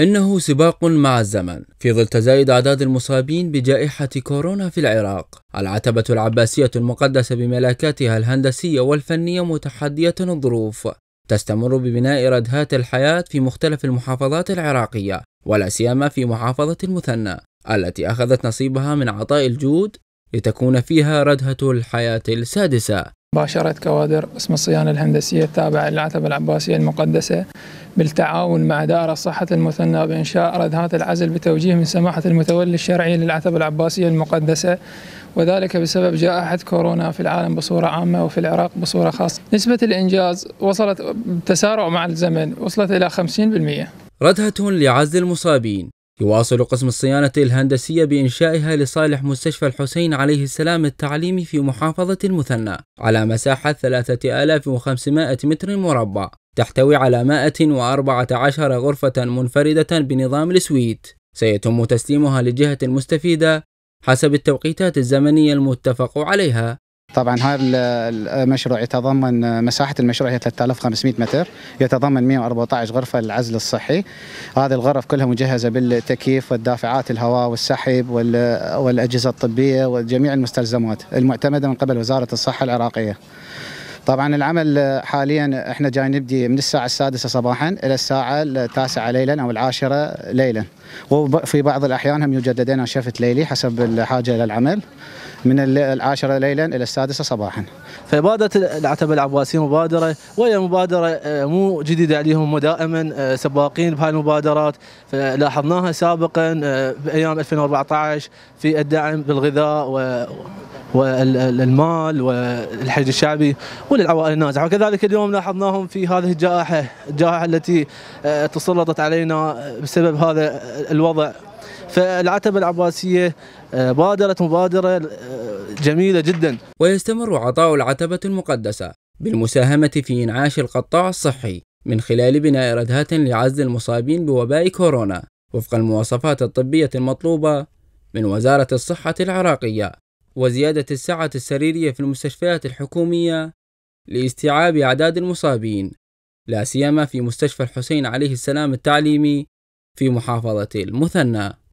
إنه سباق مع الزمن في ظل تزايد أعداد المصابين بجائحة كورونا في العراق العتبة العباسية المقدسة بملكاتها الهندسية والفنية متحدية الظروف تستمر ببناء ردهات الحياة في مختلف المحافظات العراقية ولا سيما في محافظة المثنى التي أخذت نصيبها من عطاء الجود لتكون فيها ردهة الحياة السادسة باشرت كوادر قسم الصيانة الهندسية التابعة للعتبة العباسية المقدسة بالتعاون مع دائرة الصحه المثنى بإنشاء ردهات العزل بتوجيه من سماحة المتولي الشرعي للعتبة العباسية المقدسة وذلك بسبب جائحة كورونا في العالم بصورة عامة وفي العراق بصورة خاصة نسبة الإنجاز وصلت بتسارع مع الزمن وصلت إلى 50% ردهة لعزل المصابين يواصل قسم الصيانة الهندسية بإنشائها لصالح مستشفى الحسين عليه السلام التعليمي في محافظة المثنى على مساحة 3500 متر مربع تحتوي على 114 غرفة منفردة بنظام السويت سيتم تسليمها للجهة المستفيدة حسب التوقيتات الزمنية المتفق عليها طبعا هذا المشروع يتضمن مساحه المشروع هي 3500 متر يتضمن 114 غرفه للعزل الصحي هذه الغرف كلها مجهزه بالتكييف والدافعات الهواء والسحب والاجهزه الطبيه وجميع المستلزمات المعتمده من قبل وزاره الصحه العراقيه طبعا العمل حاليا احنا جاي نبدي من الساعه السادسه صباحا الى الساعه التاسعه ليلا او العاشره ليلا وفي بعض الاحيان هم يوجد لدينا شفت ليلي حسب الحاجه الى العمل من العاشرة ليلا إلى السادسة صباحا فبادره العتبة العباسية مبادرة وهي مبادرة آه، مو جديدة عليهم دائما آه، سباقين بهاي المبادرات لاحظناها سابقا بأيام آه، 2014 في الدعم بالغذاء والمال والحج الشعبي كل العوائل النازحه وكذلك اليوم لاحظناهم في هذه الجائحه الجائحه التي آه، تسلطت علينا بسبب هذا الوضع فالعتبة العباسية آه، بادرت مبادرة آه، جميلة جدا ويستمر عطاء العتبة المقدسة بالمساهمة في إنعاش القطاع الصحي من خلال بناء ردهات لعزل المصابين بوباء كورونا وفق المواصفات الطبية المطلوبة من وزارة الصحة العراقية وزيادة السعة السريرية في المستشفيات الحكومية لاستيعاب أعداد المصابين لا سيما في مستشفى الحسين عليه السلام التعليمي في محافظة المثنى